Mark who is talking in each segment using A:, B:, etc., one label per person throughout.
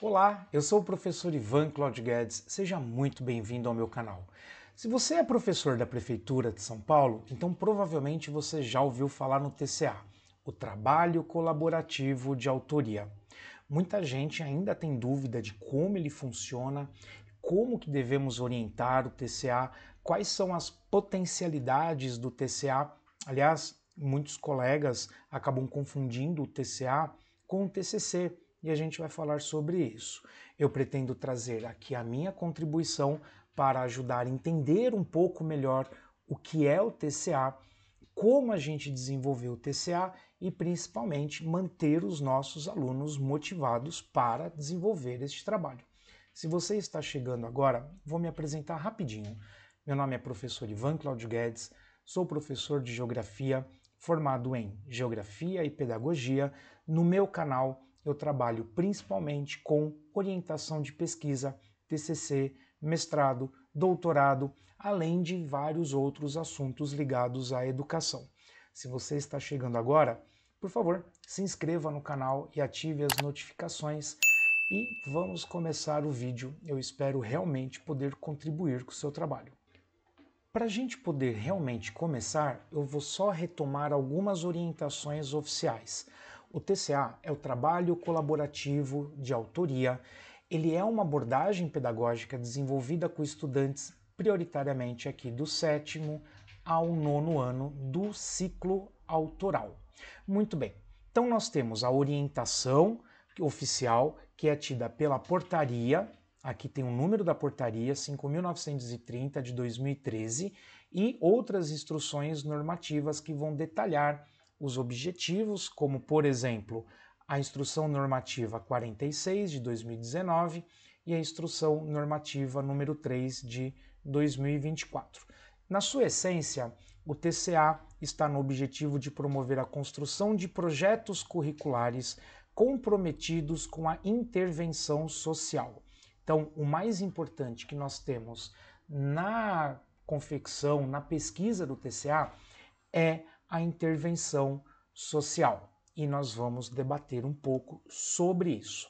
A: Olá, eu sou o professor Ivan Claudio Guedes, seja muito bem-vindo ao meu canal. Se você é professor da Prefeitura de São Paulo, então provavelmente você já ouviu falar no TCA, o Trabalho Colaborativo de Autoria. Muita gente ainda tem dúvida de como ele funciona, como que devemos orientar o TCA, quais são as potencialidades do TCA. Aliás, muitos colegas acabam confundindo o TCA com o TCC, e a gente vai falar sobre isso. Eu pretendo trazer aqui a minha contribuição para ajudar a entender um pouco melhor o que é o TCA, como a gente desenvolveu o TCA e principalmente manter os nossos alunos motivados para desenvolver este trabalho. Se você está chegando agora, vou me apresentar rapidinho. Meu nome é professor Ivan Claudio Guedes, sou professor de Geografia, formado em Geografia e Pedagogia, no meu canal eu trabalho principalmente com orientação de pesquisa, TCC, mestrado, doutorado, além de vários outros assuntos ligados à educação. Se você está chegando agora, por favor, se inscreva no canal e ative as notificações. E vamos começar o vídeo. Eu espero realmente poder contribuir com o seu trabalho. Para a gente poder realmente começar, eu vou só retomar algumas orientações oficiais. O TCA é o trabalho colaborativo de autoria. Ele é uma abordagem pedagógica desenvolvida com estudantes prioritariamente aqui do sétimo ao nono ano do ciclo autoral. Muito bem. Então nós temos a orientação oficial que é tida pela portaria aqui tem o número da portaria 5930 de 2013 e outras instruções normativas que vão detalhar os objetivos, como por exemplo a Instrução Normativa 46 de 2019 e a Instrução Normativa número 3 de 2024. Na sua essência, o TCA está no objetivo de promover a construção de projetos curriculares comprometidos com a intervenção social. Então, o mais importante que nós temos na confecção, na pesquisa do TCA, é a intervenção social. E nós vamos debater um pouco sobre isso.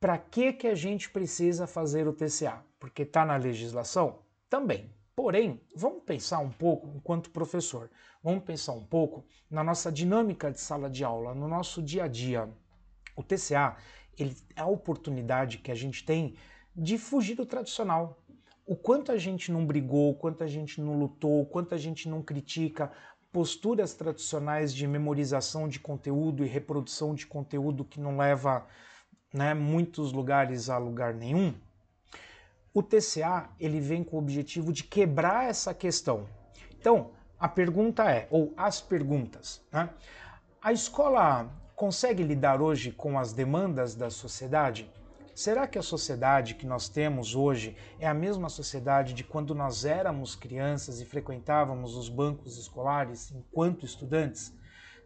A: Para que, que a gente precisa fazer o TCA? Porque está na legislação? Também. Porém, vamos pensar um pouco, enquanto professor, vamos pensar um pouco na nossa dinâmica de sala de aula, no nosso dia a dia. O TCA ele, é a oportunidade que a gente tem de fugir do tradicional. O quanto a gente não brigou, o quanto a gente não lutou, o quanto a gente não critica, posturas tradicionais de memorização de conteúdo e reprodução de conteúdo que não leva né, muitos lugares a lugar nenhum, o TCA ele vem com o objetivo de quebrar essa questão. Então, a pergunta é, ou as perguntas, né? A escola consegue lidar hoje com as demandas da sociedade? Será que a sociedade que nós temos hoje é a mesma sociedade de quando nós éramos crianças e frequentávamos os bancos escolares enquanto estudantes?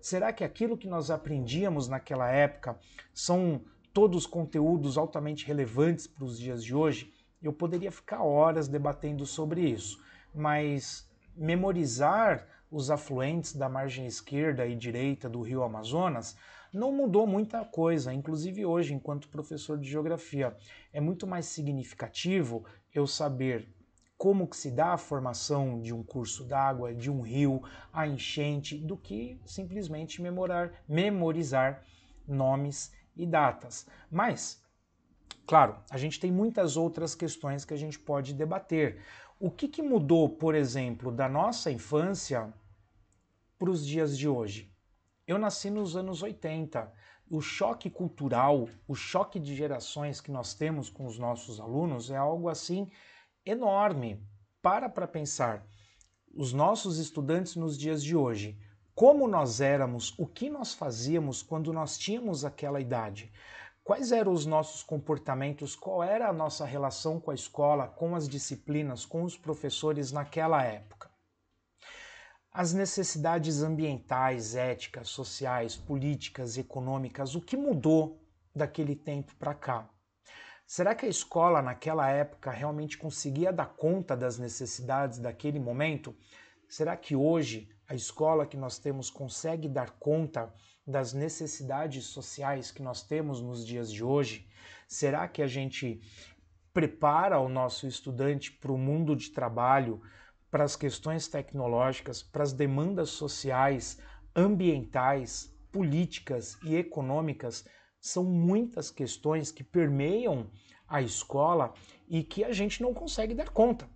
A: Será que aquilo que nós aprendíamos naquela época são todos conteúdos altamente relevantes para os dias de hoje? Eu poderia ficar horas debatendo sobre isso, mas memorizar os afluentes da margem esquerda e direita do rio Amazonas não mudou muita coisa, inclusive hoje, enquanto professor de geografia. É muito mais significativo eu saber como que se dá a formação de um curso d'água, de um rio, a enchente, do que simplesmente memorar, memorizar nomes e datas. Mas, claro, a gente tem muitas outras questões que a gente pode debater. O que, que mudou, por exemplo, da nossa infância para os dias de hoje? Eu nasci nos anos 80. O choque cultural, o choque de gerações que nós temos com os nossos alunos é algo assim enorme. Para para pensar. Os nossos estudantes nos dias de hoje, como nós éramos, o que nós fazíamos quando nós tínhamos aquela idade, quais eram os nossos comportamentos, qual era a nossa relação com a escola, com as disciplinas, com os professores naquela época as necessidades ambientais, éticas, sociais, políticas, econômicas, o que mudou daquele tempo para cá? Será que a escola naquela época realmente conseguia dar conta das necessidades daquele momento? Será que hoje a escola que nós temos consegue dar conta das necessidades sociais que nós temos nos dias de hoje? Será que a gente prepara o nosso estudante para o mundo de trabalho? para as questões tecnológicas, para as demandas sociais, ambientais, políticas e econômicas, são muitas questões que permeiam a escola e que a gente não consegue dar conta.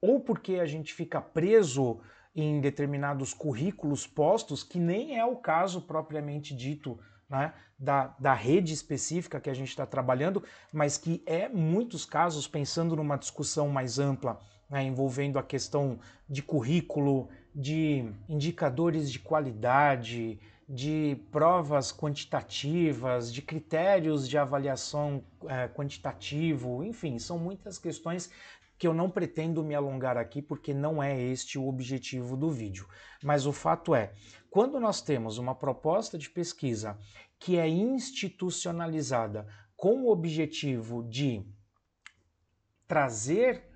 A: Ou porque a gente fica preso em determinados currículos postos, que nem é o caso propriamente dito né, da, da rede específica que a gente está trabalhando, mas que é muitos casos, pensando numa discussão mais ampla né, envolvendo a questão de currículo, de indicadores de qualidade, de provas quantitativas, de critérios de avaliação é, quantitativo, enfim, são muitas questões que eu não pretendo me alongar aqui porque não é este o objetivo do vídeo. Mas o fato é, quando nós temos uma proposta de pesquisa que é institucionalizada com o objetivo de trazer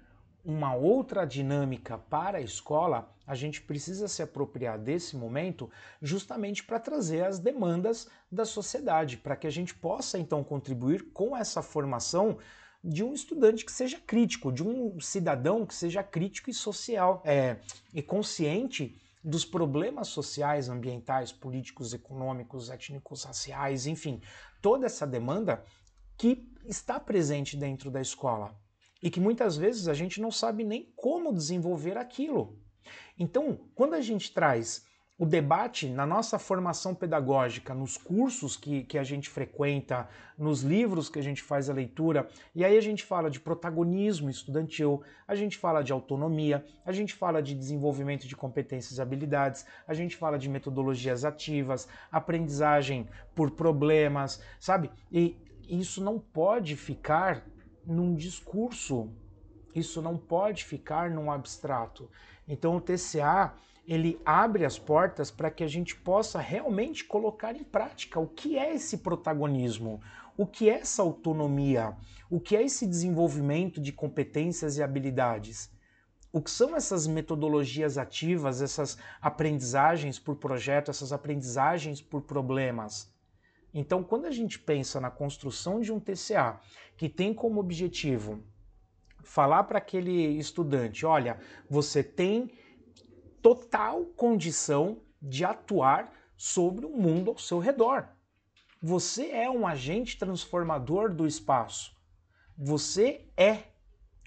A: uma outra dinâmica para a escola, a gente precisa se apropriar desse momento justamente para trazer as demandas da sociedade, para que a gente possa então contribuir com essa formação de um estudante que seja crítico, de um cidadão que seja crítico e social é, e consciente dos problemas sociais, ambientais, políticos, econômicos, étnicos, raciais, enfim, toda essa demanda que está presente dentro da escola e que muitas vezes a gente não sabe nem como desenvolver aquilo. Então, quando a gente traz o debate na nossa formação pedagógica, nos cursos que, que a gente frequenta, nos livros que a gente faz a leitura, e aí a gente fala de protagonismo estudantil, a gente fala de autonomia, a gente fala de desenvolvimento de competências e habilidades, a gente fala de metodologias ativas, aprendizagem por problemas, sabe? E isso não pode ficar num discurso. Isso não pode ficar num abstrato. Então o TCA ele abre as portas para que a gente possa realmente colocar em prática o que é esse protagonismo, o que é essa autonomia, o que é esse desenvolvimento de competências e habilidades. O que são essas metodologias ativas, essas aprendizagens por projeto, essas aprendizagens por problemas? Então, quando a gente pensa na construção de um TCA que tem como objetivo falar para aquele estudante: olha, você tem total condição de atuar sobre o mundo ao seu redor. Você é um agente transformador do espaço. Você é.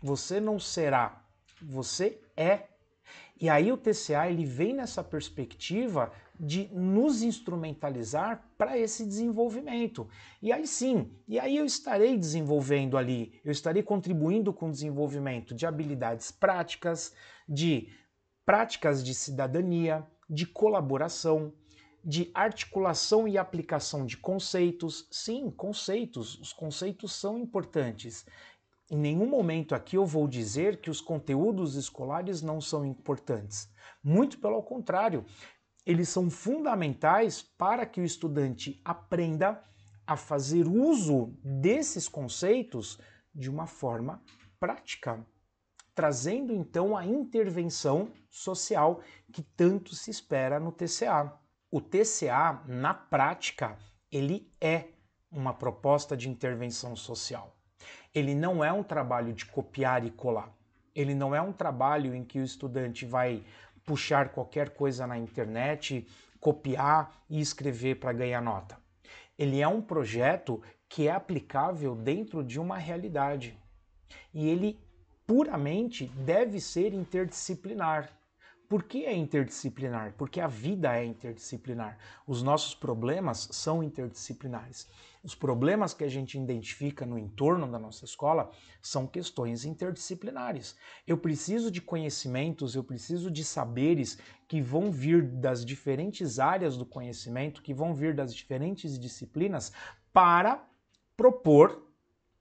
A: Você não será. Você é. E aí o TCA ele vem nessa perspectiva de nos instrumentalizar para esse desenvolvimento. E aí sim, e aí eu estarei desenvolvendo ali, eu estarei contribuindo com o desenvolvimento de habilidades práticas, de práticas de cidadania, de colaboração, de articulação e aplicação de conceitos. Sim, conceitos, os conceitos são importantes. Em nenhum momento aqui eu vou dizer que os conteúdos escolares não são importantes. Muito pelo contrário, eles são fundamentais para que o estudante aprenda a fazer uso desses conceitos de uma forma prática, trazendo então a intervenção social que tanto se espera no TCA. O TCA, na prática, ele é uma proposta de intervenção social. Ele não é um trabalho de copiar e colar. Ele não é um trabalho em que o estudante vai puxar qualquer coisa na internet, copiar e escrever para ganhar nota. Ele é um projeto que é aplicável dentro de uma realidade. E ele puramente deve ser interdisciplinar. Por que é interdisciplinar? Porque a vida é interdisciplinar. Os nossos problemas são interdisciplinares. Os problemas que a gente identifica no entorno da nossa escola são questões interdisciplinares. Eu preciso de conhecimentos, eu preciso de saberes que vão vir das diferentes áreas do conhecimento, que vão vir das diferentes disciplinas para propor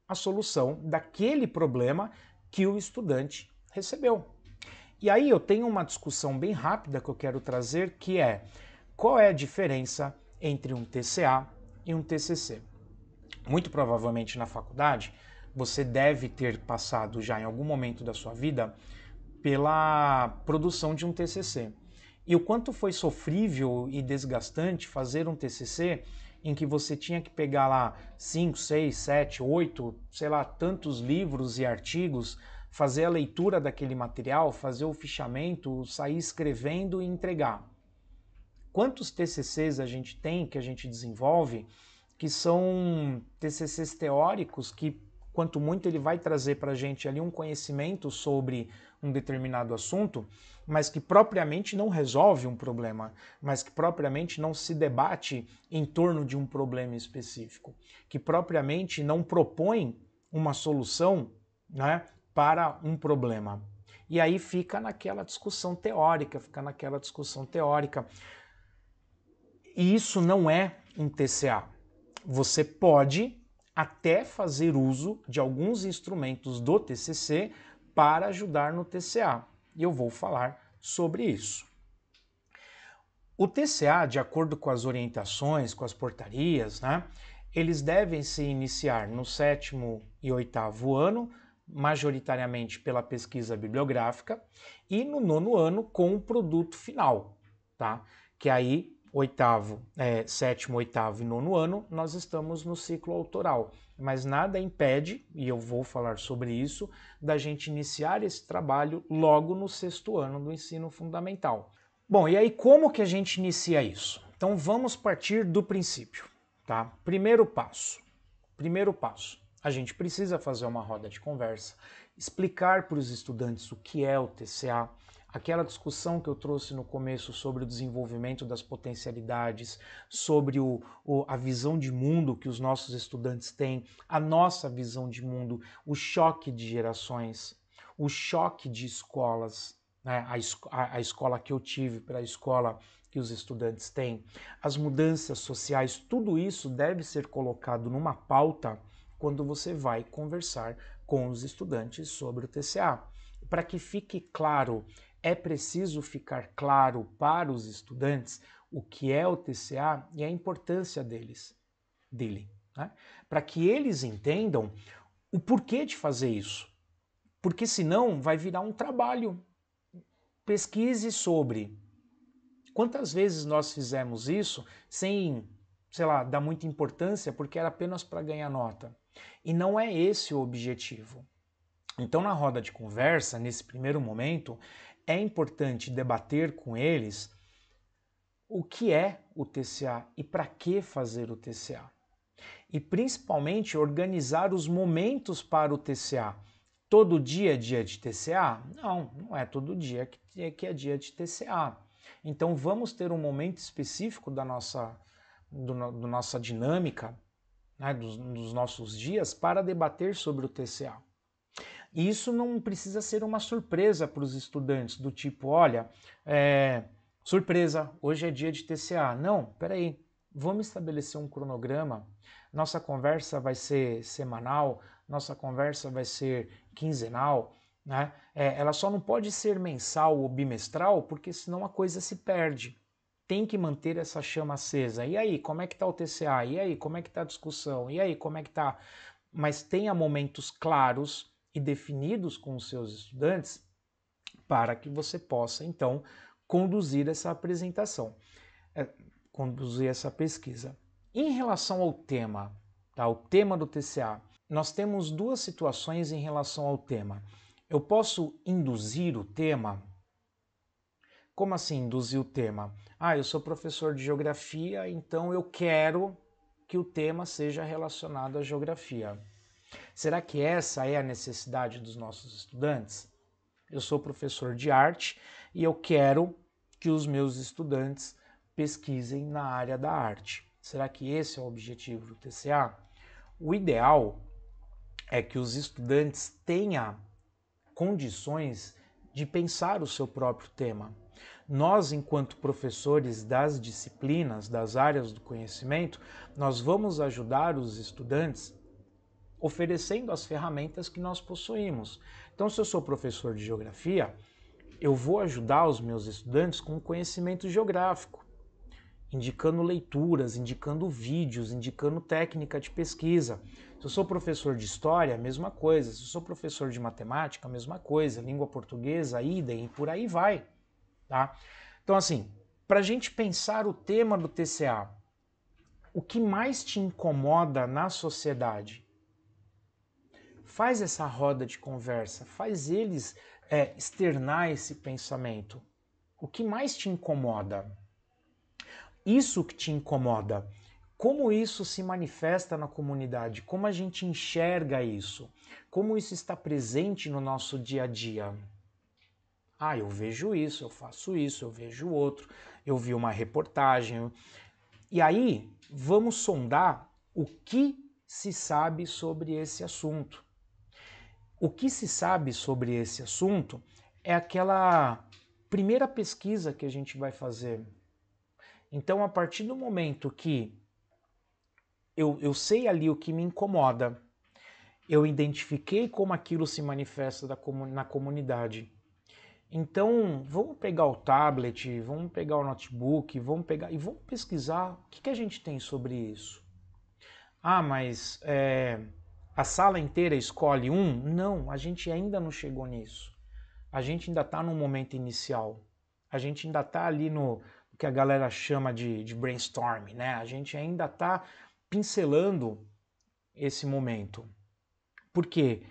A: a solução daquele problema que o estudante recebeu. E aí eu tenho uma discussão bem rápida que eu quero trazer, que é qual é a diferença entre um TCA e um TCC muito provavelmente na faculdade, você deve ter passado já em algum momento da sua vida pela produção de um TCC. E o quanto foi sofrível e desgastante fazer um TCC em que você tinha que pegar lá 5, 6, 7, 8, sei lá, tantos livros e artigos, fazer a leitura daquele material, fazer o fichamento, sair escrevendo e entregar. Quantos TCCs a gente tem que a gente desenvolve que são TCCs teóricos que quanto muito ele vai trazer para a gente ali um conhecimento sobre um determinado assunto, mas que propriamente não resolve um problema, mas que propriamente não se debate em torno de um problema específico, que propriamente não propõe uma solução né, para um problema. E aí fica naquela discussão teórica, fica naquela discussão teórica. E isso não é um TCA. Você pode até fazer uso de alguns instrumentos do TCC para ajudar no TCA. E eu vou falar sobre isso. O TCA, de acordo com as orientações, com as portarias, né, eles devem se iniciar no sétimo e oitavo ano, majoritariamente pela pesquisa bibliográfica, e no nono ano com o produto final, tá? Que aí oitavo, é, sétimo, oitavo e nono ano, nós estamos no ciclo autoral. Mas nada impede, e eu vou falar sobre isso, da gente iniciar esse trabalho logo no sexto ano do ensino fundamental. Bom, e aí como que a gente inicia isso? Então vamos partir do princípio, tá? Primeiro passo. Primeiro passo. A gente precisa fazer uma roda de conversa, explicar para os estudantes o que é o TCA, Aquela discussão que eu trouxe no começo sobre o desenvolvimento das potencialidades, sobre o, o, a visão de mundo que os nossos estudantes têm, a nossa visão de mundo, o choque de gerações, o choque de escolas, né? a, a escola que eu tive para a escola que os estudantes têm, as mudanças sociais, tudo isso deve ser colocado numa pauta quando você vai conversar com os estudantes sobre o TCA para que fique claro é preciso ficar claro para os estudantes o que é o TCA e a importância deles, dele, né? para que eles entendam o porquê de fazer isso, porque senão vai virar um trabalho. Pesquise sobre. Quantas vezes nós fizemos isso sem, sei lá, dar muita importância porque era apenas para ganhar nota? E não é esse o objetivo. Então, na roda de conversa, nesse primeiro momento, é importante debater com eles o que é o TCA e para que fazer o TCA. E principalmente organizar os momentos para o TCA. Todo dia é dia de TCA? Não, não é todo dia que é, é dia de TCA. Então vamos ter um momento específico da nossa, do, do nossa dinâmica, né, dos, dos nossos dias, para debater sobre o TCA. E isso não precisa ser uma surpresa para os estudantes, do tipo, olha, é, surpresa, hoje é dia de TCA. Não, peraí, vamos estabelecer um cronograma. Nossa conversa vai ser semanal, nossa conversa vai ser quinzenal, né? É, ela só não pode ser mensal ou bimestral, porque senão a coisa se perde. Tem que manter essa chama acesa. E aí, como é que tá o TCA? E aí, como é que tá a discussão? E aí, como é que tá? Mas tenha momentos claros e definidos com os seus estudantes para que você possa então conduzir essa apresentação, é, conduzir essa pesquisa. Em relação ao tema, tá, o tema do TCA, nós temos duas situações em relação ao tema. Eu posso induzir o tema. Como assim induzir o tema? Ah, eu sou professor de geografia, então eu quero que o tema seja relacionado à geografia. Será que essa é a necessidade dos nossos estudantes? Eu sou professor de arte e eu quero que os meus estudantes pesquisem na área da arte. Será que esse é o objetivo do TCA? O ideal é que os estudantes tenham condições de pensar o seu próprio tema. Nós, enquanto professores das disciplinas, das áreas do conhecimento, nós vamos ajudar os estudantes oferecendo as ferramentas que nós possuímos. Então, se eu sou professor de geografia, eu vou ajudar os meus estudantes com conhecimento geográfico, indicando leituras, indicando vídeos, indicando técnica de pesquisa. Se eu sou professor de história, mesma coisa. Se eu sou professor de matemática, mesma coisa. Língua portuguesa, idem, e por aí vai. Tá? Então, assim, para a gente pensar o tema do TCA, o que mais te incomoda na sociedade? Faz essa roda de conversa, faz eles é, externar esse pensamento. O que mais te incomoda? Isso que te incomoda. Como isso se manifesta na comunidade? Como a gente enxerga isso? Como isso está presente no nosso dia a dia? Ah, eu vejo isso, eu faço isso, eu vejo outro, eu vi uma reportagem. E aí, vamos sondar o que se sabe sobre esse assunto. O que se sabe sobre esse assunto é aquela primeira pesquisa que a gente vai fazer. Então, a partir do momento que eu, eu sei ali o que me incomoda, eu identifiquei como aquilo se manifesta na comunidade. Então, vamos pegar o tablet, vamos pegar o notebook, vamos pegar e vamos pesquisar o que, que a gente tem sobre isso. Ah, mas é, a sala inteira escolhe um? Não, a gente ainda não chegou nisso. A gente ainda está no momento inicial. A gente ainda está ali no, no que a galera chama de, de brainstorm, né? A gente ainda está pincelando esse momento. Por quê?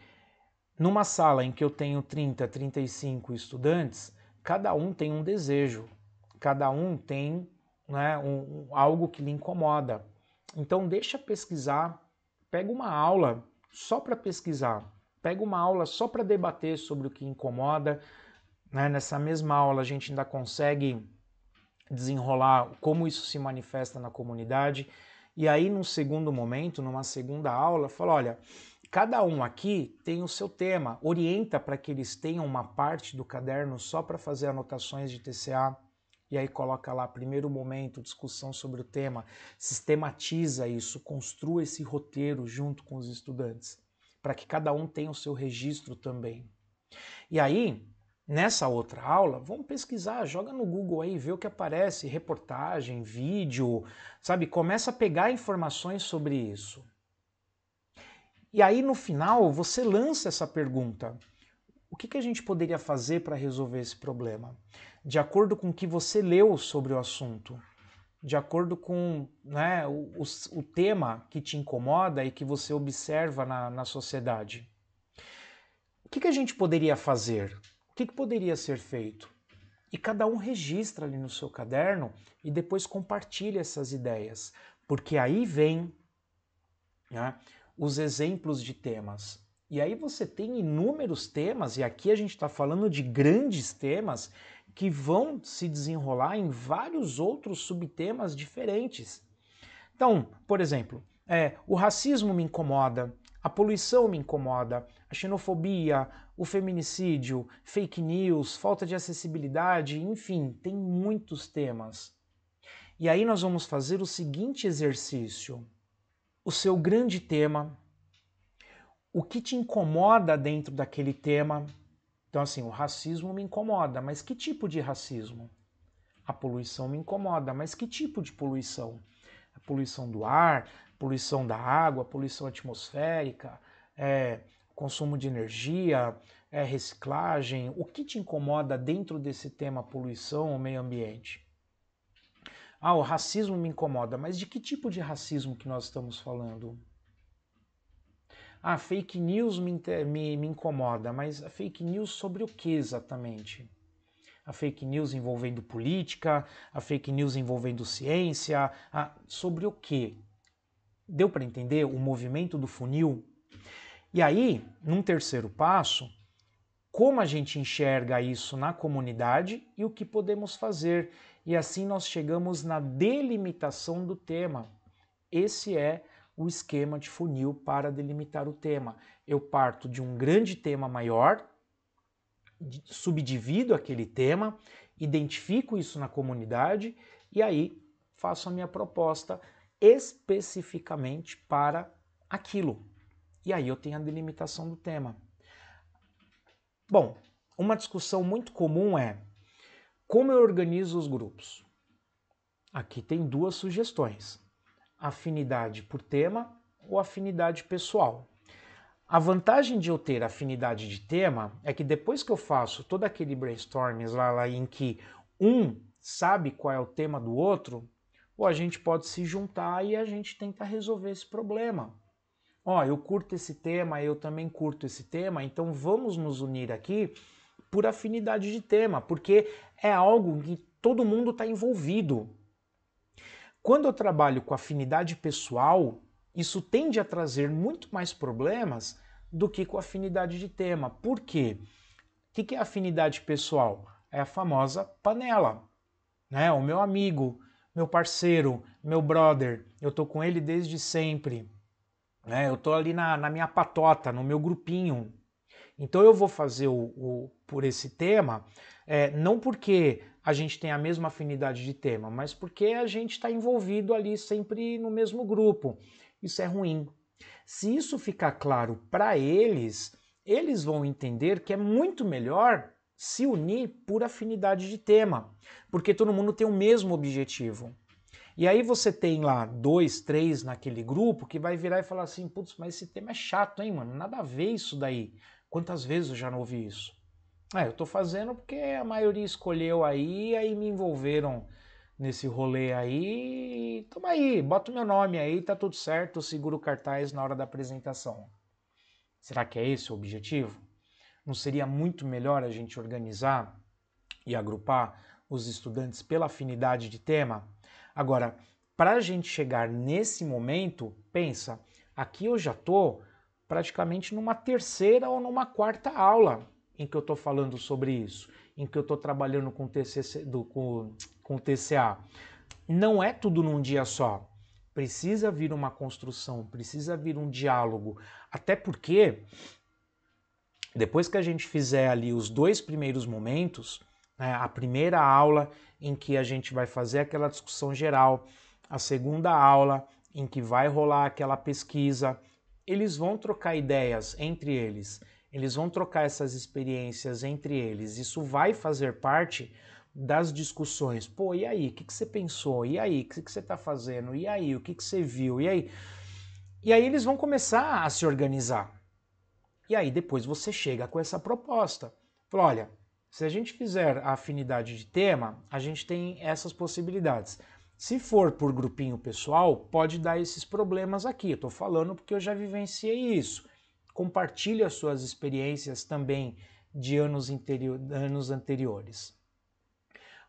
A: Numa sala em que eu tenho 30, 35 estudantes, cada um tem um desejo, cada um tem né, um, um, algo que lhe incomoda. Então deixa pesquisar, pega uma aula só para pesquisar, pega uma aula só para debater sobre o que incomoda. Né? Nessa mesma aula a gente ainda consegue desenrolar como isso se manifesta na comunidade. E aí, num segundo momento, numa segunda aula, fala: olha, cada um aqui tem o seu tema, orienta para que eles tenham uma parte do caderno só para fazer anotações de TCA e aí coloca lá primeiro momento, discussão sobre o tema, sistematiza isso, construa esse roteiro junto com os estudantes, para que cada um tenha o seu registro também. E aí, nessa outra aula, vamos pesquisar, joga no Google aí, vê o que aparece, reportagem, vídeo, sabe? Começa a pegar informações sobre isso. E aí no final você lança essa pergunta: o que, que a gente poderia fazer para resolver esse problema? De acordo com o que você leu sobre o assunto, de acordo com né, o, o, tema que te incomoda e que você observa na, na sociedade. O que, que, a gente poderia fazer? O que, que poderia ser feito? E cada um registra ali no seu caderno e depois compartilha essas ideias, porque aí vem né, os exemplos de temas. E aí você tem inúmeros temas, e aqui a gente está falando de grandes temas que vão se desenrolar em vários outros subtemas diferentes. Então, por exemplo, é, o racismo me incomoda, a poluição me incomoda, a xenofobia, o feminicídio, fake news, falta de acessibilidade, enfim, tem muitos temas. E aí nós vamos fazer o seguinte exercício: o seu grande tema o que te incomoda dentro daquele tema. Então, assim, o racismo me incomoda, mas que tipo de racismo? A poluição me incomoda, mas que tipo de poluição? A poluição do ar, poluição da água, poluição atmosférica, é, consumo de energia, é, reciclagem. O que te incomoda dentro desse tema poluição ou meio ambiente? Ah, o racismo me incomoda, mas de que tipo de racismo que nós estamos falando? Ah, fake news me, me, me incomoda, mas a fake news sobre o que exatamente? A fake news envolvendo política, a fake news envolvendo ciência, a... sobre o que? Deu para entender o movimento do funil? E aí, num terceiro passo, como a gente enxerga isso na comunidade e o que podemos fazer. E assim nós chegamos na delimitação do tema. Esse é o esquema de funil para delimitar o tema. Eu parto de um grande tema maior, subdivido aquele tema, identifico isso na comunidade e aí faço a minha proposta especificamente para aquilo. E aí eu tenho a delimitação do tema. Bom, uma discussão muito comum é como eu organizo os grupos. Aqui tem duas sugestões afinidade por tema ou afinidade pessoal. A vantagem de eu ter afinidade de tema é que depois que eu faço todo aquele brainstorming lá, lá em que um sabe qual é o tema do outro, ou a gente pode se juntar e a gente tentar resolver esse problema. Ó, eu curto esse tema, eu também curto esse tema, então vamos nos unir aqui por afinidade de tema, porque é algo que todo mundo está envolvido. Quando eu trabalho com afinidade pessoal, isso tende a trazer muito mais problemas do que com afinidade de tema. Por quê? O que é afinidade pessoal? É a famosa panela, né? O meu amigo, meu parceiro, meu brother, eu tô com ele desde sempre, né? Eu tô ali na, na minha patota, no meu grupinho. Então eu vou fazer o, o por esse tema, é, não porque a gente tem a mesma afinidade de tema, mas porque a gente está envolvido ali sempre no mesmo grupo. Isso é ruim. Se isso ficar claro para eles, eles vão entender que é muito melhor se unir por afinidade de tema, porque todo mundo tem o mesmo objetivo. E aí você tem lá dois, três naquele grupo que vai virar e falar assim: putz, mas esse tema é chato, hein, mano? Nada a ver isso daí. Quantas vezes eu já não ouvi isso? Ah, eu estou fazendo porque a maioria escolheu aí, aí me envolveram nesse rolê aí. Toma aí, bota o meu nome aí, tá tudo certo, seguro o cartaz na hora da apresentação. Será que é esse o objetivo? Não seria muito melhor a gente organizar e agrupar os estudantes pela afinidade de tema? Agora, para a gente chegar nesse momento, pensa, aqui eu já tô praticamente numa terceira ou numa quarta aula em que eu estou falando sobre isso, em que eu estou trabalhando com, TCC, do, com, com TCA. Não é tudo num dia só. Precisa vir uma construção, precisa vir um diálogo. Até porque, depois que a gente fizer ali os dois primeiros momentos, né, a primeira aula em que a gente vai fazer aquela discussão geral, a segunda aula em que vai rolar aquela pesquisa, eles vão trocar ideias entre eles eles vão trocar essas experiências entre eles. Isso vai fazer parte das discussões. Pô, e aí? O que, que você pensou? E aí? O que, que você está fazendo? E aí? O que, que você viu? E aí? E aí eles vão começar a se organizar. E aí depois você chega com essa proposta. Fala, olha, se a gente fizer a afinidade de tema, a gente tem essas possibilidades. Se for por grupinho pessoal, pode dar esses problemas aqui. Eu tô falando porque eu já vivenciei isso compartilhe as suas experiências também de anos, anos anteriores.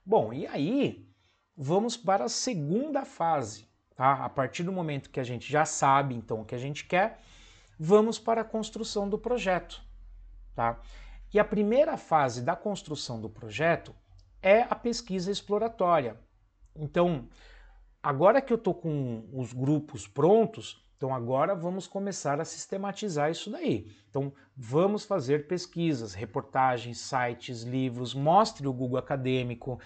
A: Bom, e aí vamos para a segunda fase. Tá? A partir do momento que a gente já sabe então o que a gente quer, vamos para a construção do projeto. Tá? E a primeira fase da construção do projeto é a pesquisa exploratória. Então, agora que eu estou com os grupos prontos, então agora vamos começar a sistematizar isso daí. Então vamos fazer pesquisas, reportagens, sites, livros, mostre o Google Acadêmico,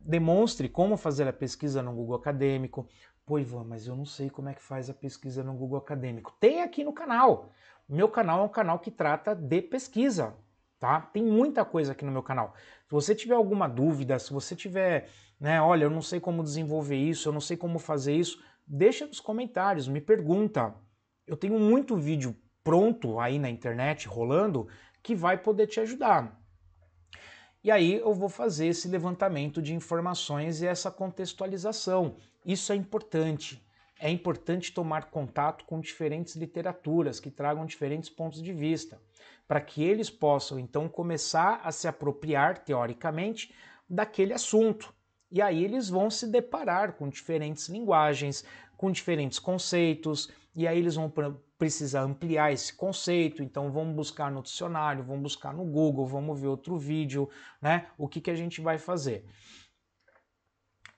A: demonstre como fazer a pesquisa no Google Acadêmico. Pô, Ivan, mas eu não sei como é que faz a pesquisa no Google Acadêmico. Tem aqui no canal. Meu canal é um canal que trata de pesquisa, tá? Tem muita coisa aqui no meu canal. Se você tiver alguma dúvida, se você tiver, né, olha, eu não sei como desenvolver isso, eu não sei como fazer isso, Deixa nos comentários, me pergunta. Eu tenho muito vídeo pronto aí na internet rolando que vai poder te ajudar. E aí eu vou fazer esse levantamento de informações e essa contextualização. Isso é importante. É importante tomar contato com diferentes literaturas que tragam diferentes pontos de vista, para que eles possam então começar a se apropriar teoricamente daquele assunto. E aí eles vão se deparar com diferentes linguagens, com diferentes conceitos, e aí eles vão precisar ampliar esse conceito, então vamos buscar no dicionário, vamos buscar no Google, vamos ver outro vídeo, né? O que, que a gente vai fazer?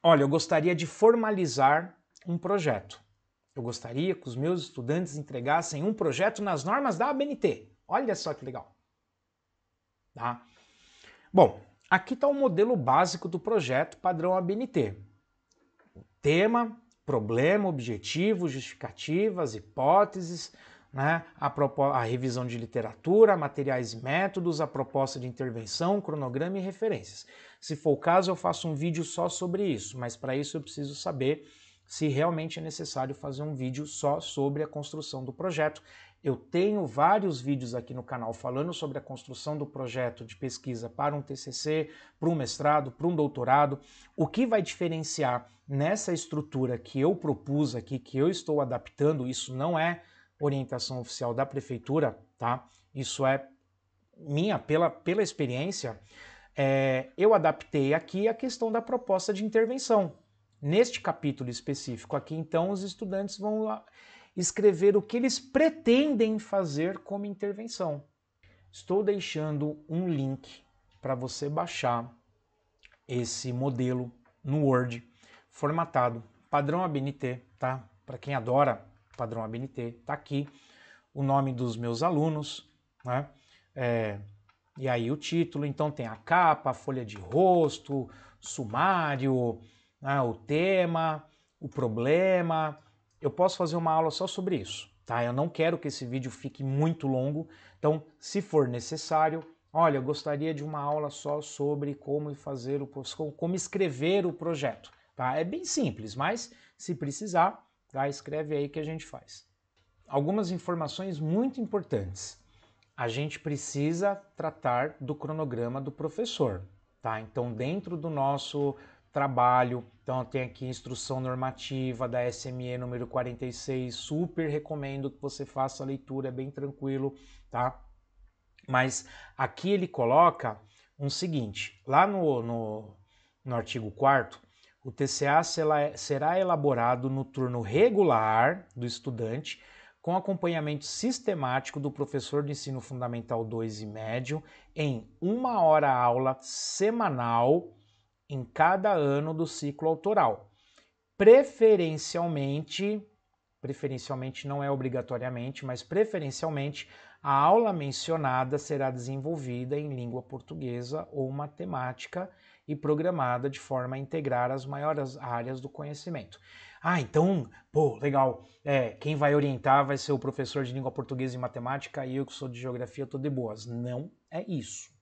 A: Olha, eu gostaria de formalizar um projeto. Eu gostaria que os meus estudantes entregassem um projeto nas normas da ABNT. Olha só que legal. Tá? Bom, Aqui está o modelo básico do projeto padrão ABNT. Tema, problema, objetivo, justificativas, hipóteses, né? a, a revisão de literatura, materiais e métodos, a proposta de intervenção, cronograma e referências. Se for o caso, eu faço um vídeo só sobre isso, mas para isso eu preciso saber se realmente é necessário fazer um vídeo só sobre a construção do projeto eu tenho vários vídeos aqui no canal falando sobre a construção do projeto de pesquisa para um TCC, para um mestrado, para um doutorado. O que vai diferenciar nessa estrutura que eu propus aqui, que eu estou adaptando, isso não é orientação oficial da prefeitura, tá? Isso é minha pela, pela experiência. É, eu adaptei aqui a questão da proposta de intervenção. Neste capítulo específico aqui, então, os estudantes vão escrever o que eles pretendem fazer como intervenção. Estou deixando um link para você baixar esse modelo no Word formatado, padrão ABNT, tá? Para quem adora padrão ABNT, tá aqui o nome dos meus alunos, né? É, e aí o título, então tem a capa, a folha de rosto, sumário, né? o tema, o problema, eu posso fazer uma aula só sobre isso, tá? Eu não quero que esse vídeo fique muito longo, então se for necessário, olha, eu gostaria de uma aula só sobre como fazer o como escrever o projeto, tá? É bem simples, mas se precisar, tá? escreve aí que a gente faz. Algumas informações muito importantes. A gente precisa tratar do cronograma do professor, tá? Então dentro do nosso trabalho. Então tem aqui instrução normativa da SME número 46, super recomendo que você faça a leitura, é bem tranquilo, tá? Mas aqui ele coloca um seguinte, lá no, no, no artigo 4 o TCA será elaborado no turno regular do estudante, com acompanhamento sistemático do professor do ensino fundamental 2 e médio, em uma hora aula semanal em cada ano do ciclo autoral. Preferencialmente, preferencialmente não é obrigatoriamente, mas preferencialmente a aula mencionada será desenvolvida em língua portuguesa ou matemática e programada de forma a integrar as maiores áreas do conhecimento. Ah, então, pô, legal. É, quem vai orientar vai ser o professor de língua portuguesa e matemática e eu que sou de geografia tô de boas. Não é isso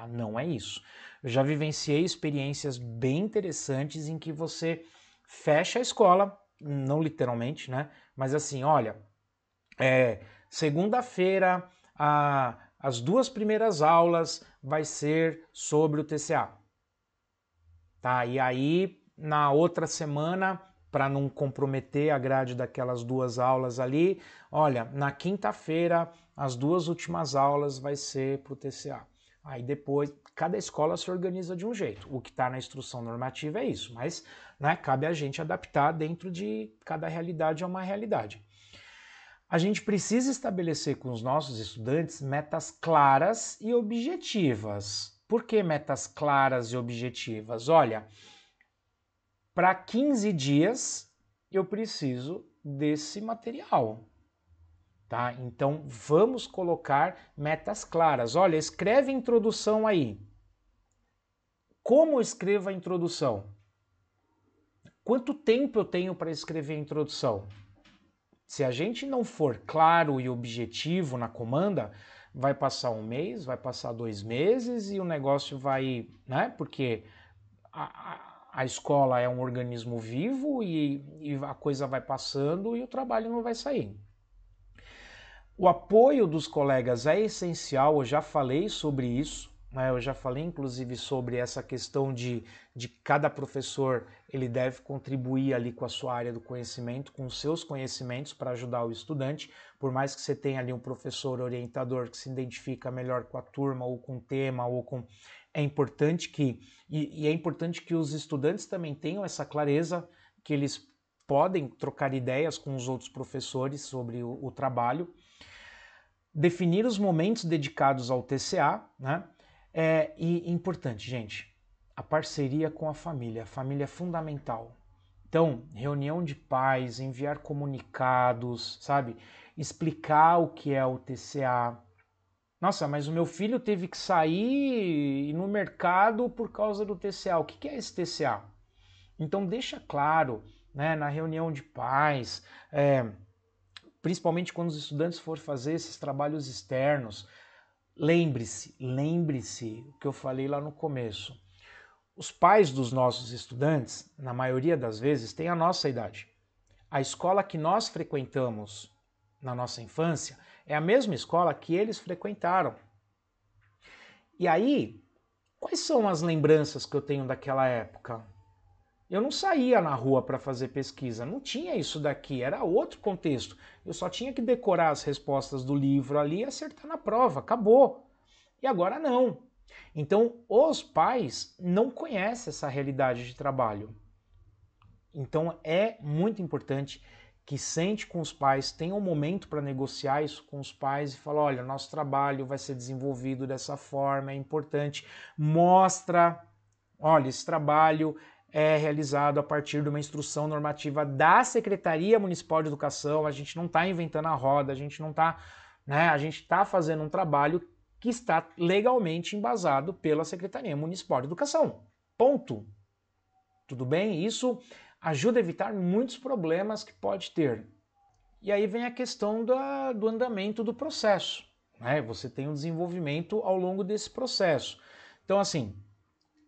A: tá? Não é isso. Eu já vivenciei experiências bem interessantes em que você fecha a escola, não literalmente, né? Mas assim, olha, é, segunda-feira, as duas primeiras aulas vai ser sobre o TCA. Tá? E aí, na outra semana, para não comprometer a grade daquelas duas aulas ali, olha, na quinta-feira, as duas últimas aulas vai ser para o TCA. Aí depois, cada escola se organiza de um jeito. O que está na instrução normativa é isso, mas né, cabe a gente adaptar dentro de cada realidade a uma realidade. A gente precisa estabelecer com os nossos estudantes metas claras e objetivas. Por que metas claras e objetivas? Olha, para 15 dias eu preciso desse material. Tá? Então vamos colocar metas claras. Olha, escreve a introdução aí. Como eu escrevo a introdução? Quanto tempo eu tenho para escrever a introdução? Se a gente não for claro e objetivo na comanda, vai passar um mês, vai passar dois meses e o negócio vai, né? Porque a, a escola é um organismo vivo e, e a coisa vai passando e o trabalho não vai sair. O apoio dos colegas é essencial, eu já falei sobre isso, né? eu já falei inclusive sobre essa questão de, de cada professor ele deve contribuir ali com a sua área do conhecimento, com seus conhecimentos para ajudar o estudante, por mais que você tenha ali um professor orientador que se identifica melhor com a turma ou com o tema ou com é importante que e, e, é importante que os estudantes também tenham essa clareza que eles podem trocar ideias com os outros professores sobre o, o trabalho definir os momentos dedicados ao TCA, né? É, e importante, gente, a parceria com a família. A família é fundamental. Então, reunião de pais, enviar comunicados, sabe? Explicar o que é o TCA. Nossa, mas o meu filho teve que sair no mercado por causa do TCA. O que é esse TCA? Então, deixa claro, né, na reunião de pais, é, principalmente quando os estudantes forem fazer esses trabalhos externos. Lembre-se, lembre-se o que eu falei lá no começo. Os pais dos nossos estudantes, na maioria das vezes, têm a nossa idade. A escola que nós frequentamos na nossa infância é a mesma escola que eles frequentaram. E aí, quais são as lembranças que eu tenho daquela época? Eu não saía na rua para fazer pesquisa, não tinha isso daqui, era outro contexto. Eu só tinha que decorar as respostas do livro ali e acertar na prova, acabou. E agora não. Então, os pais não conhecem essa realidade de trabalho. Então, é muito importante que sente com os pais, tenha um momento para negociar isso com os pais e falar: olha, nosso trabalho vai ser desenvolvido dessa forma, é importante, mostra olha, esse trabalho é realizado a partir de uma instrução normativa da Secretaria Municipal de Educação. A gente não está inventando a roda, a gente não está. Né, a gente está fazendo um trabalho que está legalmente embasado pela Secretaria Municipal de Educação. Ponto. Tudo bem? Isso ajuda a evitar muitos problemas que pode ter. E aí vem a questão da, do andamento do processo. Né? Você tem um desenvolvimento ao longo desse processo. Então, assim,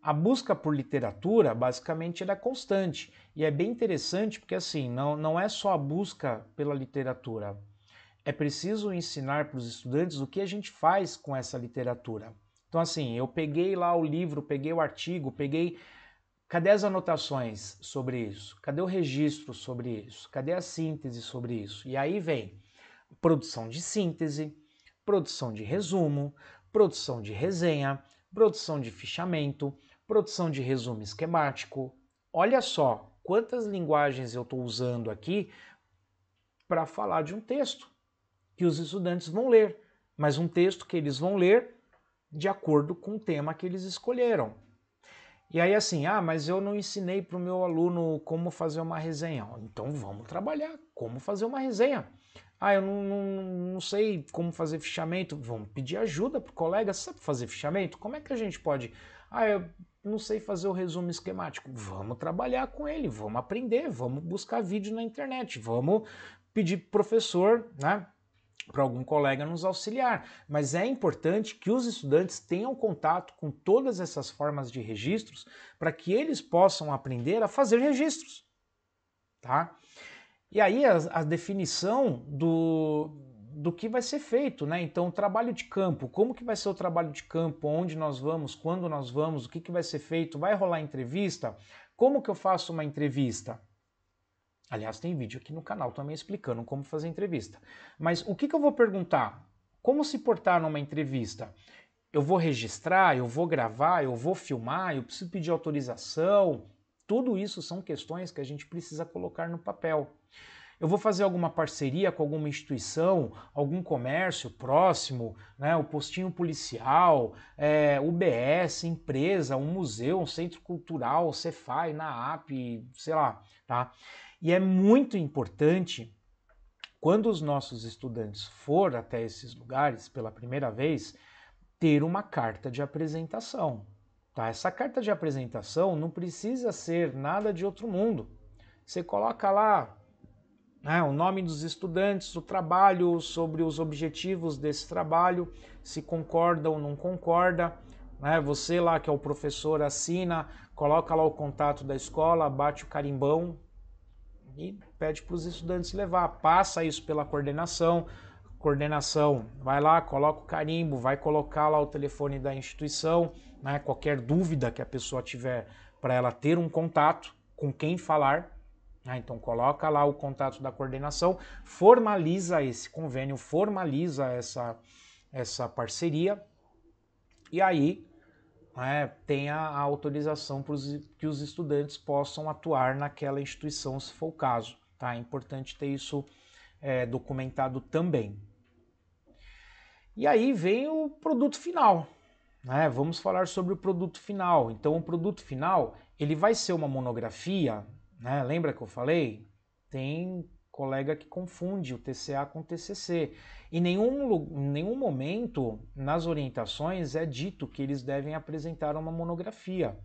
A: a busca por literatura basicamente é constante e é bem interessante porque assim não, não é só a busca pela literatura é preciso ensinar para os estudantes o que a gente faz com essa literatura então assim eu peguei lá o livro peguei o artigo peguei cadê as anotações sobre isso cadê o registro sobre isso cadê a síntese sobre isso e aí vem produção de síntese produção de resumo produção de resenha produção de fichamento produção de resumo esquemático. Olha só quantas linguagens eu estou usando aqui para falar de um texto que os estudantes vão ler, mas um texto que eles vão ler de acordo com o tema que eles escolheram. E aí assim, ah, mas eu não ensinei para o meu aluno como fazer uma resenha. Então vamos trabalhar como fazer uma resenha. Ah, eu não, não, não sei como fazer fichamento. Vamos pedir ajuda para o colega. Você sabe fazer fichamento? Como é que a gente pode? Ah, eu não sei fazer o resumo esquemático. Vamos trabalhar com ele, vamos aprender, vamos buscar vídeo na internet, vamos pedir professor, né? Para algum colega nos auxiliar, mas é importante que os estudantes tenham contato com todas essas formas de registros para que eles possam aprender a fazer registros, tá? E aí a, a definição do, do que vai ser feito, né? Então, o trabalho de campo, como que vai ser o trabalho de campo, onde nós vamos, quando nós vamos, o que, que vai ser feito, vai rolar entrevista? Como que eu faço uma entrevista? Aliás, tem vídeo aqui no canal também explicando como fazer entrevista. Mas o que, que eu vou perguntar? Como se portar numa entrevista? Eu vou registrar, eu vou gravar, eu vou filmar, eu preciso pedir autorização. Tudo isso são questões que a gente precisa colocar no papel eu vou fazer alguma parceria com alguma instituição, algum comércio próximo, né, o postinho policial, é, UBS, empresa, um museu, um centro cultural, Cefai, NAAP, sei lá, tá? E é muito importante quando os nossos estudantes for até esses lugares pela primeira vez, ter uma carta de apresentação. Tá? Essa carta de apresentação não precisa ser nada de outro mundo. Você coloca lá né, o nome dos estudantes, o trabalho, sobre os objetivos desse trabalho, se concorda ou não concorda. Né, você lá que é o professor assina, coloca lá o contato da escola, bate o carimbão e pede para os estudantes levar. Passa isso pela coordenação. Coordenação, vai lá, coloca o carimbo, vai colocar lá o telefone da instituição, né, qualquer dúvida que a pessoa tiver para ela ter um contato com quem falar, ah, então coloca lá o contato da coordenação, formaliza esse convênio, formaliza essa, essa parceria e aí né, tem a, a autorização para que os estudantes possam atuar naquela instituição, se for o caso. Tá? É importante ter isso é, documentado também. E aí vem o produto final. Né? Vamos falar sobre o produto final. Então, o produto final ele vai ser uma monografia né? Lembra que eu falei? Tem colega que confunde o TCA com o TCC. Em nenhum, em nenhum momento nas orientações é dito que eles devem apresentar uma monografia.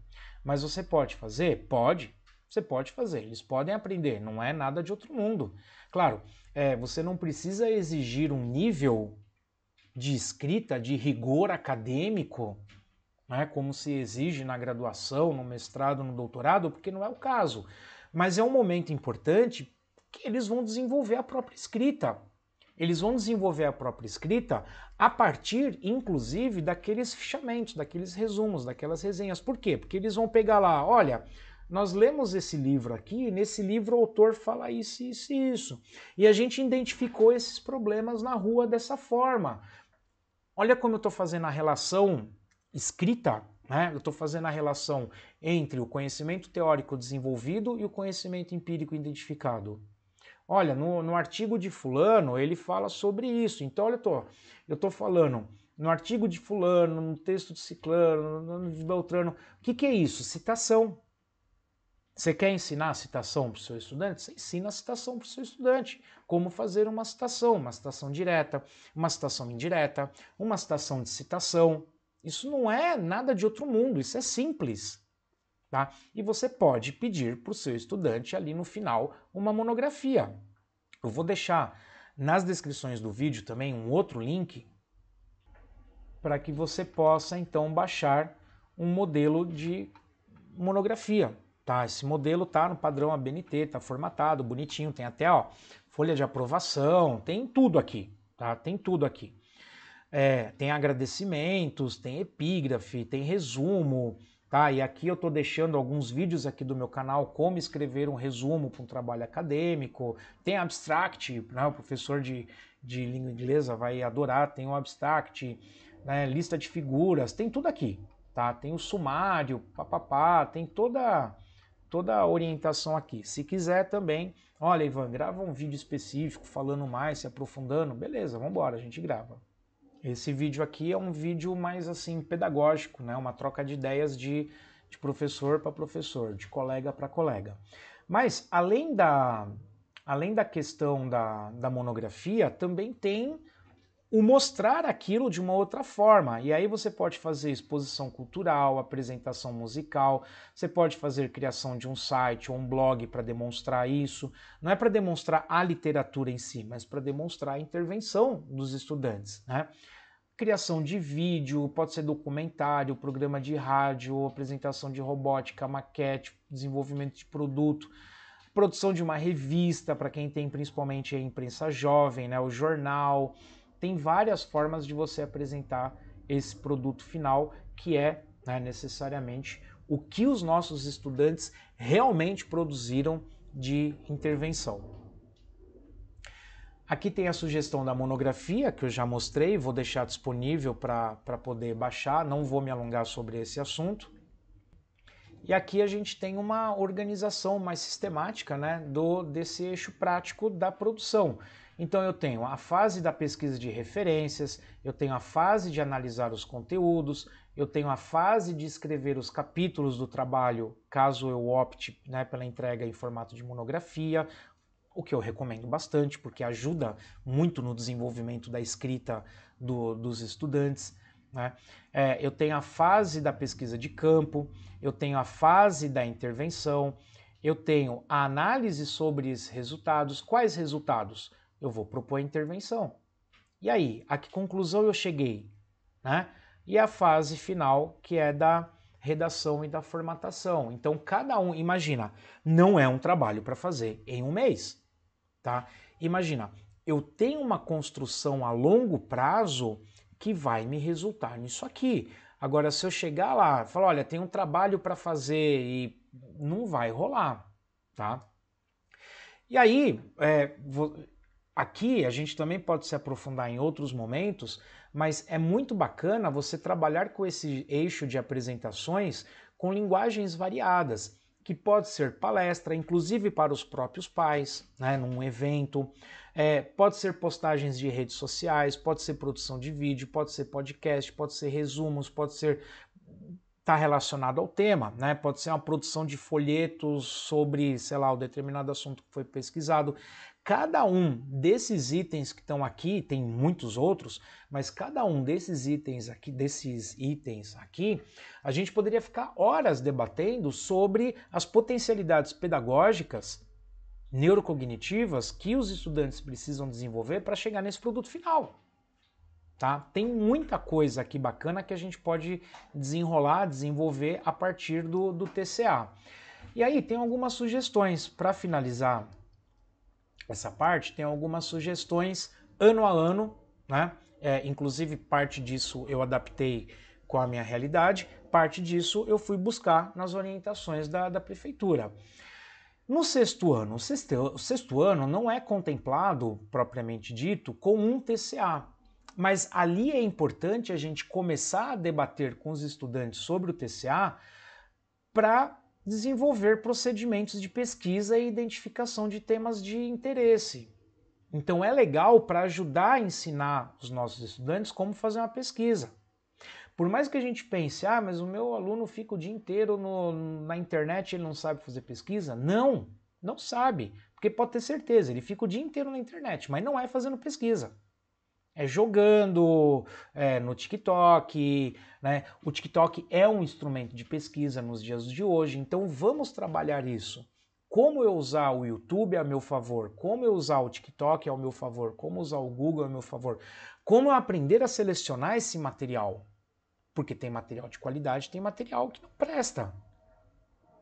A: Mas você pode fazer? Pode. Você pode fazer, eles podem aprender, não é nada de outro mundo. Claro, é, você não precisa exigir um nível de escrita, de rigor acadêmico, né, como se exige na graduação, no mestrado, no doutorado, porque não é o caso mas é um momento importante que eles vão desenvolver a própria escrita. Eles vão desenvolver a própria escrita a partir, inclusive, daqueles fichamentos, daqueles resumos, daquelas resenhas. Por quê? Porque eles vão pegar lá, olha, nós lemos esse livro aqui, nesse livro o autor fala isso, isso e isso. E a gente identificou esses problemas na rua dessa forma. Olha como eu estou fazendo a relação escrita né? Eu estou fazendo a relação entre o conhecimento teórico desenvolvido e o conhecimento empírico identificado. Olha, no, no artigo de Fulano ele fala sobre isso. Então, olha, tô, eu estou falando no artigo de Fulano, no texto de Ciclano, de Beltrano. O que, que é isso? Citação. Você quer ensinar a citação para o seu estudante? Você ensina a citação para o seu estudante. Como fazer uma citação, uma citação direta, uma citação indireta, uma citação de citação. Isso não é nada de outro mundo, isso é simples. Tá? E você pode pedir para o seu estudante ali no final uma monografia. Eu vou deixar nas descrições do vídeo também um outro link para que você possa então baixar um modelo de monografia. Tá, esse modelo tá no padrão ABNT, tá formatado, bonitinho, tem até ó, folha de aprovação, tem tudo aqui, tá? Tem tudo aqui. É, tem agradecimentos, tem epígrafe, tem resumo, tá? E aqui eu estou deixando alguns vídeos aqui do meu canal como escrever um resumo para um trabalho acadêmico. Tem abstract, né? o professor de, de língua inglesa vai adorar. Tem o um abstract, né? lista de figuras, tem tudo aqui, tá? Tem o sumário, papapá, tem toda toda a orientação aqui. Se quiser também, olha Ivan, grava um vídeo específico falando mais, se aprofundando, beleza, vamos embora, a gente grava. Esse vídeo aqui é um vídeo mais assim pedagógico, né? Uma troca de ideias de, de professor para professor, de colega para colega. Mas além da além da questão da, da monografia, também tem o mostrar aquilo de uma outra forma. E aí você pode fazer exposição cultural, apresentação musical, você pode fazer criação de um site ou um blog para demonstrar isso. Não é para demonstrar a literatura em si, mas para demonstrar a intervenção dos estudantes, né? Criação de vídeo, pode ser documentário, programa de rádio, apresentação de robótica, maquete, desenvolvimento de produto produção de uma revista para quem tem principalmente a imprensa jovem, né, o jornal, tem várias formas de você apresentar esse produto final, que é né, necessariamente o que os nossos estudantes realmente produziram de intervenção. Aqui tem a sugestão da monografia que eu já mostrei, vou deixar disponível para poder baixar, não vou me alongar sobre esse assunto. E aqui a gente tem uma organização mais sistemática né, do, desse eixo prático da produção. Então eu tenho a fase da pesquisa de referências, eu tenho a fase de analisar os conteúdos, eu tenho a fase de escrever os capítulos do trabalho, caso eu opte né, pela entrega em formato de monografia, o que eu recomendo bastante, porque ajuda muito no desenvolvimento da escrita do, dos estudantes. Né? É, eu tenho a fase da pesquisa de campo, eu tenho a fase da intervenção, eu tenho a análise sobre os resultados. Quais resultados? eu vou propor intervenção. E aí, a que conclusão eu cheguei? Né? E a fase final, que é da redação e da formatação. Então, cada um, imagina, não é um trabalho para fazer em um mês, tá? Imagina, eu tenho uma construção a longo prazo que vai me resultar nisso aqui. Agora, se eu chegar lá e falar, olha, tem um trabalho para fazer e não vai rolar, tá? E aí, é, Aqui a gente também pode se aprofundar em outros momentos, mas é muito bacana você trabalhar com esse eixo de apresentações com linguagens variadas, que pode ser palestra, inclusive para os próprios pais, né, num evento, é, pode ser postagens de redes sociais, pode ser produção de vídeo, pode ser podcast, pode ser resumos, pode ser está relacionado ao tema, né? Pode ser uma produção de folhetos sobre, sei lá, o um determinado assunto que foi pesquisado. Cada um desses itens que estão aqui, tem muitos outros, mas cada um desses itens aqui, desses itens aqui, a gente poderia ficar horas debatendo sobre as potencialidades pedagógicas neurocognitivas que os estudantes precisam desenvolver para chegar nesse produto final. Tá? Tem muita coisa aqui bacana que a gente pode desenrolar, desenvolver a partir do, do TCA. E aí tem algumas sugestões para finalizar essa parte, tem algumas sugestões ano a ano, né? É, inclusive, parte disso eu adaptei com a minha realidade, parte disso eu fui buscar nas orientações da, da prefeitura. No sexto ano, o sexto, o sexto ano não é contemplado, propriamente dito, com um TCA, mas ali é importante a gente começar a debater com os estudantes sobre o TCA para desenvolver procedimentos de pesquisa e identificação de temas de interesse. Então é legal para ajudar a ensinar os nossos estudantes como fazer uma pesquisa. Por mais que a gente pense, ah, mas o meu aluno fica o dia inteiro no, na internet, ele não sabe fazer pesquisa? Não, não sabe, porque pode ter certeza, ele fica o dia inteiro na internet, mas não é fazendo pesquisa. É jogando é, no TikTok, né? O TikTok é um instrumento de pesquisa nos dias de hoje, então vamos trabalhar isso. Como eu usar o YouTube a meu favor, como eu usar o TikTok ao meu favor, como usar o Google a meu favor, como eu aprender a selecionar esse material, porque tem material de qualidade, tem material que não presta.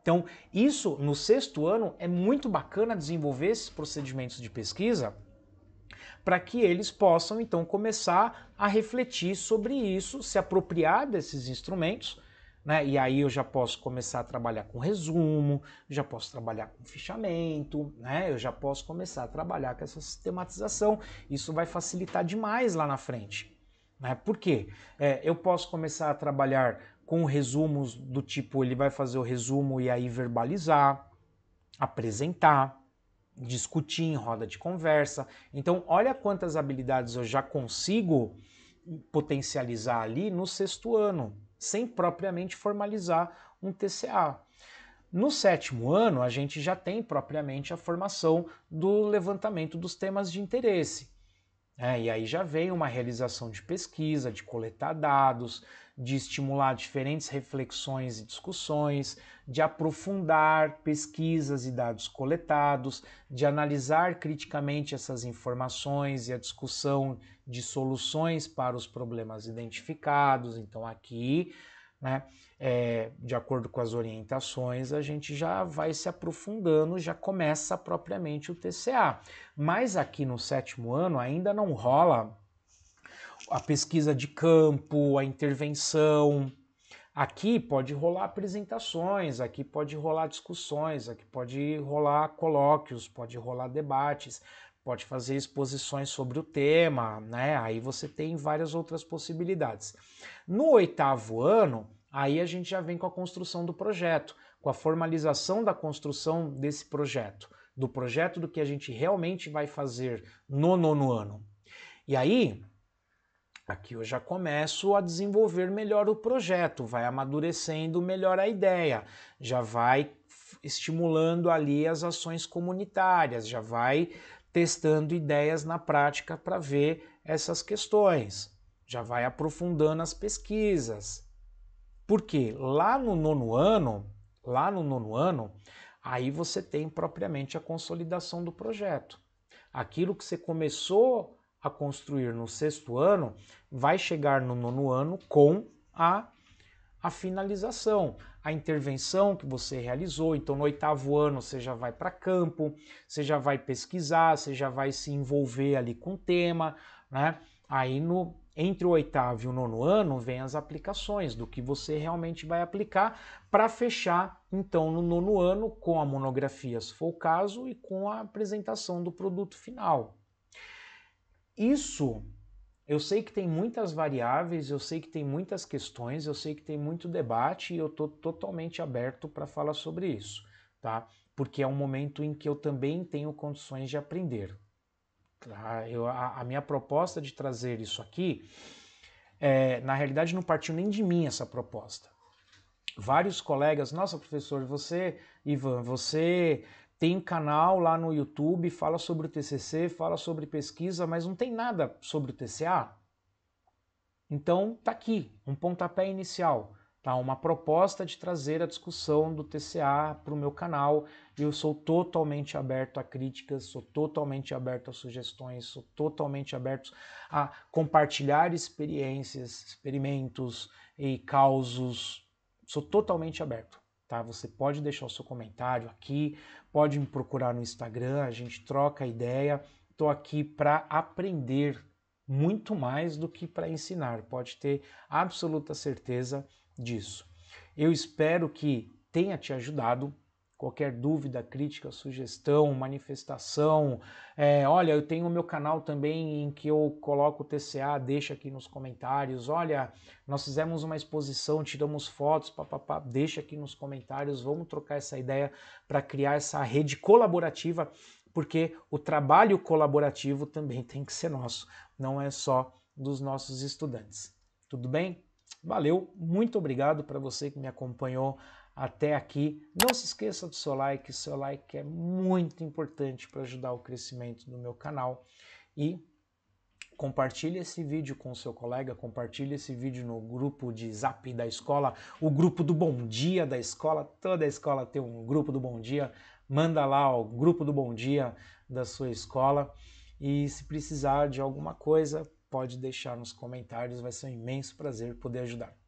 A: Então, isso no sexto ano é muito bacana desenvolver esses procedimentos de pesquisa para que eles possam então começar a refletir sobre isso, se apropriar desses instrumentos, né? E aí eu já posso começar a trabalhar com resumo, já posso trabalhar com fichamento, né? Eu já posso começar a trabalhar com essa sistematização. Isso vai facilitar demais lá na frente. Né? Por quê? É, eu posso começar a trabalhar com resumos do tipo ele vai fazer o resumo e aí verbalizar, apresentar discutir em roda de conversa. Então, olha quantas habilidades eu já consigo potencializar ali no sexto ano, sem propriamente formalizar um TCA. No sétimo ano, a gente já tem propriamente a formação do levantamento dos temas de interesse. É, e aí já vem uma realização de pesquisa, de coletar dados, de estimular diferentes reflexões e discussões, de aprofundar pesquisas e dados coletados, de analisar criticamente essas informações e a discussão de soluções para os problemas identificados. Então, aqui né? É, de acordo com as orientações, a gente já vai se aprofundando, já começa propriamente o TCA. Mas aqui no sétimo ano ainda não rola a pesquisa de campo, a intervenção. Aqui pode rolar apresentações, aqui pode rolar discussões, aqui pode rolar colóquios, pode rolar debates, pode fazer exposições sobre o tema, né? Aí você tem várias outras possibilidades. No oitavo ano, aí a gente já vem com a construção do projeto, com a formalização da construção desse projeto, do projeto do que a gente realmente vai fazer no nono ano. E aí, Aqui eu já começo a desenvolver melhor o projeto, vai amadurecendo melhor a ideia, já vai estimulando ali as ações comunitárias, já vai testando ideias na prática para ver essas questões, já vai aprofundando as pesquisas. Porque lá no nono ano, lá no nono ano, aí você tem propriamente a consolidação do projeto. Aquilo que você começou a construir no sexto ano vai chegar no nono ano com a, a finalização, a intervenção que você realizou. Então, no oitavo ano, você já vai para campo, você já vai pesquisar, você já vai se envolver ali com o tema, né? Aí no entre o oitavo e o nono ano vem as aplicações do que você realmente vai aplicar para fechar então no nono ano com a monografia, se for o caso, e com a apresentação do produto final. Isso eu sei que tem muitas variáveis, eu sei que tem muitas questões, eu sei que tem muito debate e eu estou totalmente aberto para falar sobre isso, tá? Porque é um momento em que eu também tenho condições de aprender. Tá? Eu, a, a, minha proposta de trazer isso aqui, é, na realidade, não partiu nem de mim essa proposta. Vários colegas, nossa professor, você, Ivan, você tem um canal lá no YouTube, fala sobre o TCC, fala sobre pesquisa, mas não tem nada sobre o TCA. Então tá aqui um pontapé inicial, tá? Uma proposta de trazer a discussão do TCA para o meu canal. Eu sou totalmente aberto a críticas, sou totalmente aberto a sugestões, sou totalmente aberto a compartilhar experiências, experimentos e causos. Sou totalmente aberto tá? Você pode deixar o seu comentário aqui, pode me procurar no Instagram, a gente troca ideia. Estou aqui para aprender muito mais do que para ensinar, pode ter absoluta certeza disso. Eu espero que tenha te ajudado Qualquer dúvida, crítica, sugestão, manifestação. É, olha, eu tenho o meu canal também em que eu coloco o TCA, deixa aqui nos comentários. Olha, nós fizemos uma exposição, tiramos fotos, papapá, deixa aqui nos comentários. Vamos trocar essa ideia para criar essa rede colaborativa, porque o trabalho colaborativo também tem que ser nosso, não é só dos nossos estudantes. Tudo bem? Valeu, muito obrigado para você que me acompanhou até aqui. Não se esqueça do seu like, seu like é muito importante para ajudar o crescimento do meu canal. E compartilhe esse vídeo com seu colega, compartilhe esse vídeo no grupo de zap da escola, o grupo do Bom Dia da escola, toda escola tem um grupo do Bom Dia, manda lá o grupo do Bom Dia da sua escola e se precisar de alguma coisa, pode deixar nos comentários, vai ser um imenso prazer poder ajudar.